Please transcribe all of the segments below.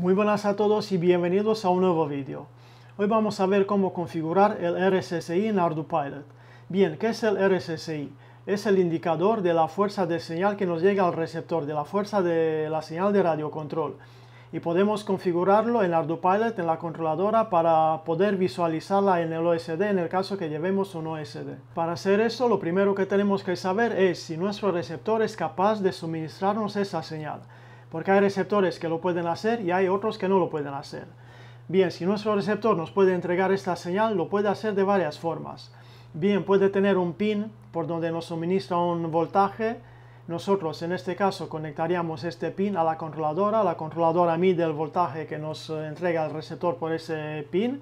Muy buenas a todos y bienvenidos a un nuevo vídeo. Hoy vamos a ver cómo configurar el RSSI en ArduPilot. Bien, ¿qué es el RSSI? Es el indicador de la fuerza de señal que nos llega al receptor, de la fuerza de la señal de radiocontrol. Y podemos configurarlo en ArduPilot, en la controladora, para poder visualizarla en el OSD en el caso que llevemos un OSD. Para hacer eso, lo primero que tenemos que saber es si nuestro receptor es capaz de suministrarnos esa señal porque hay receptores que lo pueden hacer y hay otros que no lo pueden hacer. Bien, si nuestro receptor nos puede entregar esta señal, lo puede hacer de varias formas. Bien, puede tener un pin por donde nos suministra un voltaje. Nosotros en este caso conectaríamos este pin a la controladora. La controladora mide el voltaje que nos eh, entrega el receptor por ese pin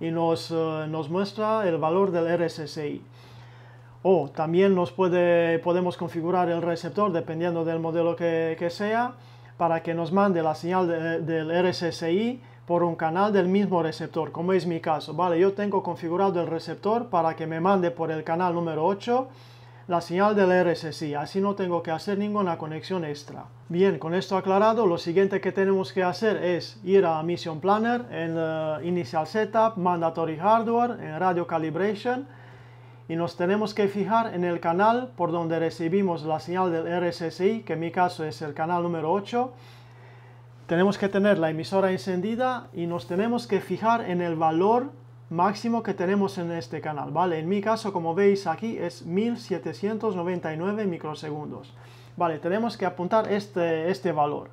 y nos, eh, nos muestra el valor del RSSI o también nos puede, podemos configurar el receptor dependiendo del modelo que, sea para que nos mande la señal del RSSI por un canal del mismo receptor, como es mi caso. Vale, yo tengo configurado el receptor para que me mande por el canal número 8 la señal del RSSI, así no tengo que hacer ninguna conexión extra. Bien, con esto aclarado, lo siguiente que tenemos que hacer es ir a Mission Planner, en eh, Initial Setup, Mandatory Hardware, en Radio Calibration, y nos tenemos que fijar en el canal por donde recibimos la señal del RSSI, que en mi caso es el canal número 8. Tenemos que tener la emisora encendida y nos tenemos que fijar en el valor máximo que tenemos en este canal, ¿vale? En mi caso, como veis aquí, es 1799 microsegundos. Vale, tenemos que apuntar este, este valor.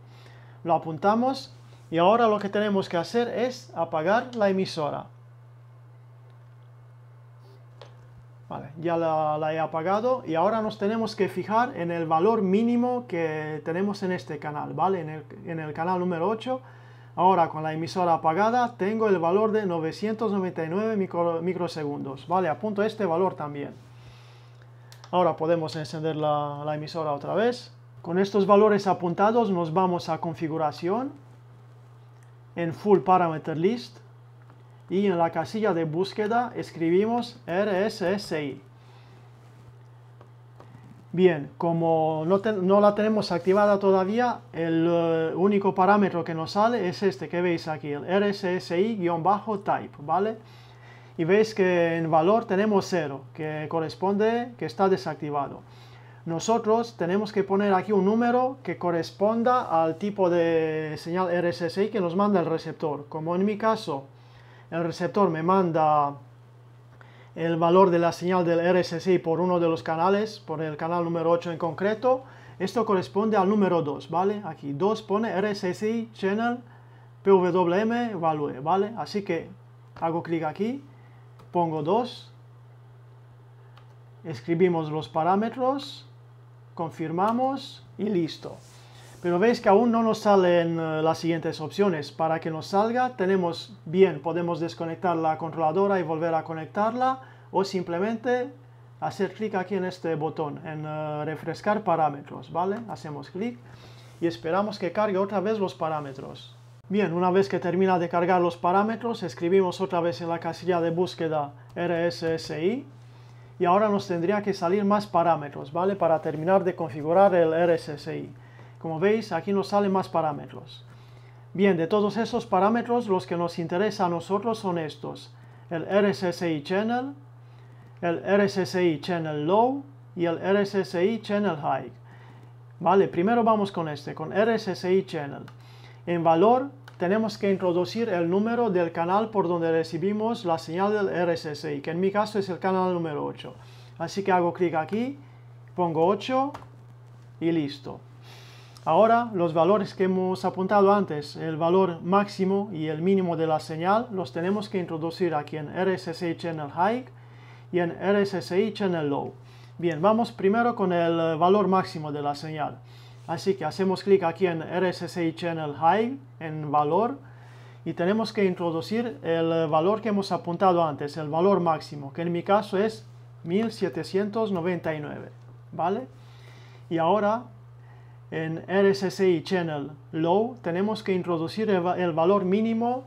Lo apuntamos y ahora lo que tenemos que hacer es apagar la emisora. Vale, ya la, he apagado y ahora nos tenemos que fijar en el valor mínimo que tenemos en este canal, ¿vale? En el, en el canal número 8. Ahora con la emisora apagada tengo el valor de 999 microsegundos, ¿vale? Apunto este valor también. Ahora podemos encender la, la emisora otra vez. Con estos valores apuntados nos vamos a configuración, en Full Parameter List, y en la casilla de búsqueda escribimos RSSI. Bien, como no, la tenemos activada todavía, el eh, único parámetro que nos sale es este que veis aquí, el RSSI-type, ¿vale? Y veis que en valor tenemos 0, que corresponde que está desactivado. Nosotros tenemos que poner aquí un número que corresponda al tipo de señal RSSI que nos manda el receptor. Como en mi caso, el receptor me manda el valor de la señal del RSSI por uno de los canales, por el canal número 8 en concreto, esto corresponde al número 2, ¿vale? Aquí 2 pone RSSI Channel PWM Value, ¿vale? Así que hago clic aquí, pongo 2, escribimos los parámetros, confirmamos y listo. Pero veis que aún no nos salen eh, las siguientes opciones. Para que nos salga tenemos bien, podemos desconectar la controladora y volver a conectarla o simplemente hacer clic aquí en este botón, en eh, refrescar parámetros, ¿vale? Hacemos clic y esperamos que cargue otra vez los parámetros. Bien, una vez que termina de cargar los parámetros, escribimos otra vez en la casilla de búsqueda RSSI y ahora nos tendría que salir más parámetros, ¿vale? Para terminar de configurar el RSSI. Como veis, aquí nos salen más parámetros. Bien, de todos esos parámetros, los que nos interesan a nosotros son estos. El RSSI Channel, el RSSI Channel Low y el RSSI Channel High. Vale, primero vamos con este, con RSSI Channel. En valor tenemos que introducir el número del canal por donde recibimos la señal del RSSI, que en mi caso es el canal número 8. Así que hago clic aquí, pongo 8 y listo. Ahora los valores que hemos apuntado antes, el valor máximo y el mínimo de la señal, los tenemos que introducir aquí en RSSI Channel High y en RSSI Channel Low. Bien, vamos primero con el valor máximo de la señal. Así que hacemos clic aquí en RSSI Channel High, en valor, y tenemos que introducir el valor que hemos apuntado antes, el valor máximo, que en mi caso es 1799, ¿vale? Y ahora en RSSI Channel Low tenemos que introducir el, valor mínimo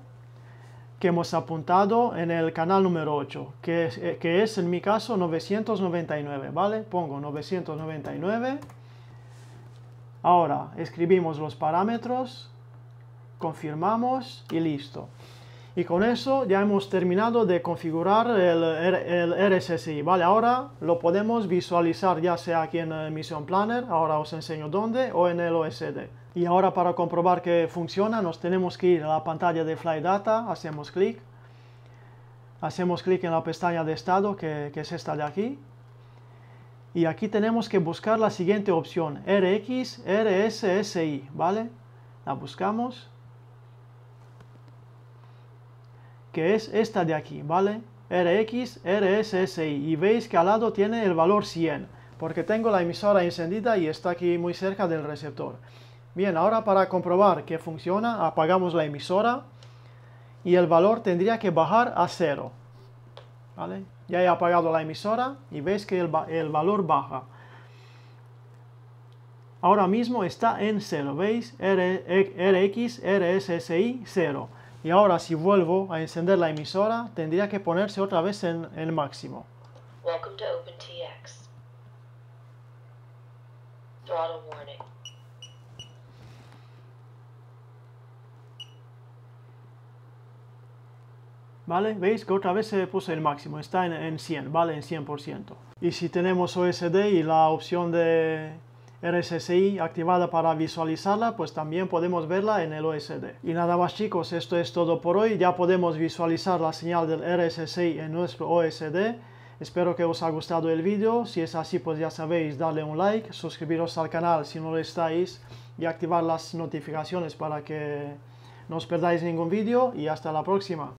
que hemos apuntado en el canal número 8, que es, eh, que es en mi caso 999, ¿vale? Pongo 999. Ahora escribimos los parámetros, confirmamos y listo. Y con eso ya hemos terminado de configurar el, RSSI, ¿vale? Ahora lo podemos visualizar ya sea aquí en eh, Mission Planner, ahora os enseño dónde, o en el OSD. Y ahora para comprobar que funciona nos tenemos que ir a la pantalla de Data, hacemos clic, hacemos clic en la pestaña de estado que, es esta de aquí, y aquí tenemos que buscar la siguiente opción, RX, RSSI, ¿vale? La buscamos que es esta de aquí, ¿vale? RX, RSSI y veis que al lado tiene el valor 100 porque tengo la emisora encendida y está aquí muy cerca del receptor. Bien, ahora para comprobar que funciona apagamos la emisora y el valor tendría que bajar a 0. ¿Vale? Ya he apagado la emisora y veis que el, valor baja. Ahora mismo está en 0, ¿veis? RX, e, RSSI 0 y ahora si vuelvo a encender la emisora tendría que ponerse otra vez en el máximo. ¿Vale? ¿Veis que otra vez se puso el máximo? Está en, en 100, ¿vale? En 100%. Y si tenemos OSD y la opción de RSSI activada para visualizarla, pues también podemos verla en el OSD. Y nada más chicos, esto es todo por hoy. Ya podemos visualizar la señal del RSSI en nuestro OSD. Espero que os haya gustado el vídeo, si es así pues ya sabéis darle un like, suscribiros al canal si no lo estáis y activar las notificaciones para que no os perdáis ningún vídeo y hasta la próxima.